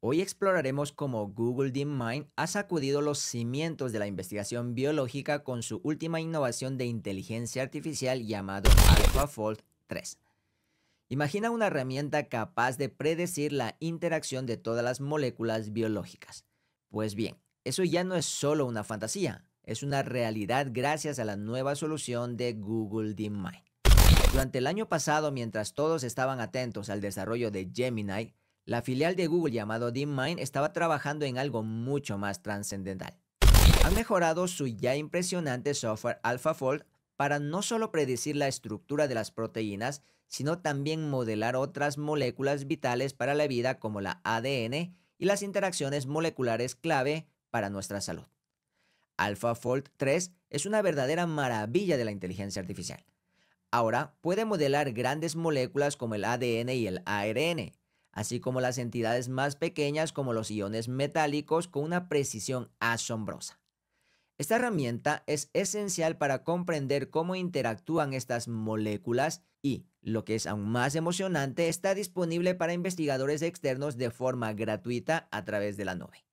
Hoy exploraremos cómo Google DeepMind ha sacudido los cimientos de la investigación biológica con su última innovación de inteligencia artificial llamado AlphaFold 3. Imagina una herramienta capaz de predecir la interacción de todas las moléculas biológicas. Pues bien, eso ya no es solo una fantasía, es una realidad gracias a la nueva solución de Google DeepMind. Durante el año pasado, mientras todos estaban atentos al desarrollo de Gemini, la filial de Google llamado DeepMind estaba trabajando en algo mucho más trascendental. Han mejorado su ya impresionante software AlphaFold para no solo predecir la estructura de las proteínas, sino también modelar otras moléculas vitales para la vida como la ADN y las interacciones moleculares clave para nuestra salud. AlphaFold 3 es una verdadera maravilla de la inteligencia artificial. Ahora puede modelar grandes moléculas como el ADN y el ARN, así como las entidades más pequeñas como los iones metálicos con una precisión asombrosa. Esta herramienta es esencial para comprender cómo interactúan estas moléculas y, lo que es aún más emocionante, está disponible para investigadores externos de forma gratuita a través de la nube.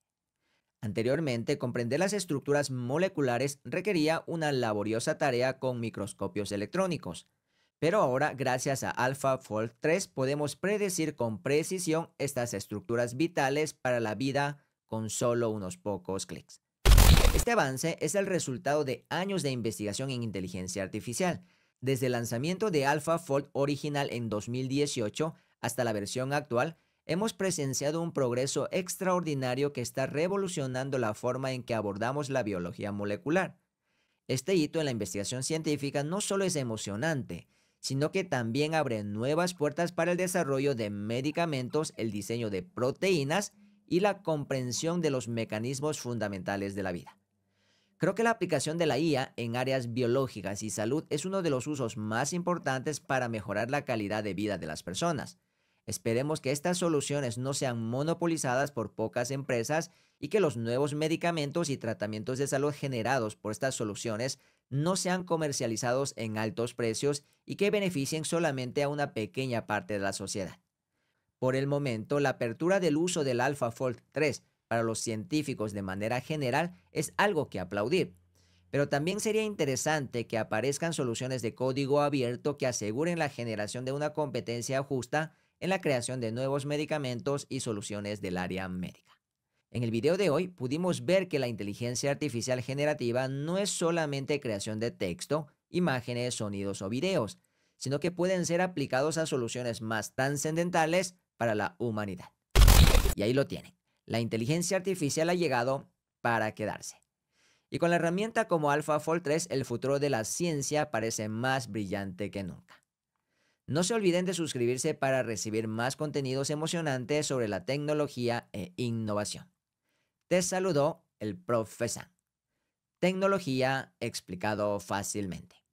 Anteriormente, comprender las estructuras moleculares requería una laboriosa tarea con microscopios electrónicos. Pero ahora, gracias a AlphaFold 3, podemos predecir con precisión estas estructuras vitales para la vida con solo unos pocos clics. Este avance es el resultado de años de investigación en inteligencia artificial. Desde el lanzamiento de AlphaFold original en 2018 hasta la versión actual, hemos presenciado un progreso extraordinario que está revolucionando la forma en que abordamos la biología molecular. Este hito en la investigación científica no solo es emocionante, sino que también abre nuevas puertas para el desarrollo de medicamentos, el diseño de proteínas y la comprensión de los mecanismos fundamentales de la vida. Creo que la aplicación de la IA en áreas biológicas y salud es uno de los usos más importantes para mejorar la calidad de vida de las personas. Esperemos que estas soluciones no sean monopolizadas por pocas empresas y que los nuevos medicamentos y tratamientos de salud generados por estas soluciones no sean comercializados en altos precios y que beneficien solamente a una pequeña parte de la sociedad. Por el momento, la apertura del uso del AlphaFold 3 para los científicos de manera general es algo que aplaudir, pero también sería interesante que aparezcan soluciones de código abierto que aseguren la generación de una competencia justa en la creación de nuevos medicamentos y soluciones del área médica. En el video de hoy pudimos ver que la inteligencia artificial generativa no es solamente creación de texto, imágenes, sonidos o videos, sino que pueden ser aplicados a soluciones más trascendentales para la humanidad. Y ahí lo tienen. La inteligencia artificial ha llegado para quedarse. Y con la herramienta como AlphaFold 3, el futuro de la ciencia parece más brillante que nunca. No se olviden de suscribirse para recibir más contenidos emocionantes sobre la tecnología e innovación. Te saludó el profesor. Tecnología explicado fácilmente.